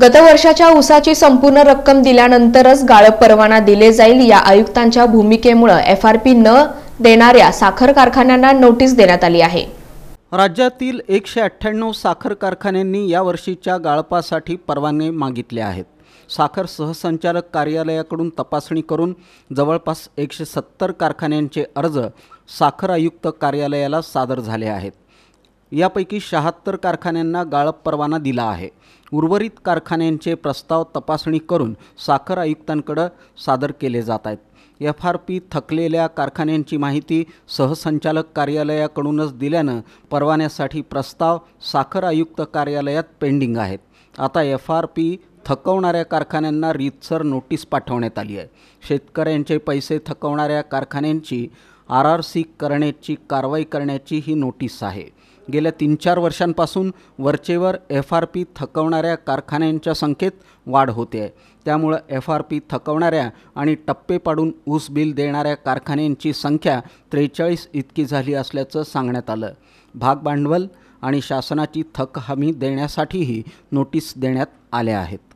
गतवर्षाच्या उसाची संपूर्ण रक्कम दिल्यानंतरच गाळप परवाना दिले जाईल या आयुक्तांच्या भूमिकेमुळे पी न देणाऱ्या साखर कारखान्यांना नोटीस देण्यात आली आहे राज्यातील एकशे अठ्ठ्याण्णव साखर कारखान्यांनी यावर्षीच्या गाळपासाठी परवाने मागितले आहेत साखर सहसंचालक कार्यालयाकडून तपासणी करून जवळपास एकशे सत्तर कारखान्यांचे अर्ज साखर आयुक्त कार्यालयाला सादर झाले आहेत यापैकी शहात्तर कारखान्यांना गाळप परवाना दिला आहे उर्वरित कारखान्यांचे प्रस्ताव तपासणी करून साखर आयुक्तांकडं सादर केले जात आहेत एफ आर पी थकलेल्या कारखान्यांची माहिती सहसंचालक कार्यालयाकडूनच दिल्यानं परवान्यासाठी प्रस्ताव साखर आयुक्त कार्यालयात पेंडिंग आहेत आता एफ आर पी थकवणाऱ्या कारखान्यांना रीतसर नोटीस पाठवण्यात आली आहे शेतकऱ्यांचे पैसे थकवणाऱ्या कारखान्यांची आर आर सी करण्याची कारवाई करण्याची ही नोटीस आहे गेल्या तीन चार वर्षांपासून वरचेवर एफ आर पी थकवणाऱ्या कारखान्यांच्या संख्येत वाढ होते आहे त्यामुळं एफ आर पी थकवणाऱ्या आणि टप्पे पाडून ऊस बिल देणाऱ्या कारखान्यांची संख्या त्रेचाळीस इतकी झाली असल्याचं सांगण्यात आलं भाग भांडवल आणि शासनाची थक हमी देण्यासाठीही नोटीस देण्यात आल्या आहेत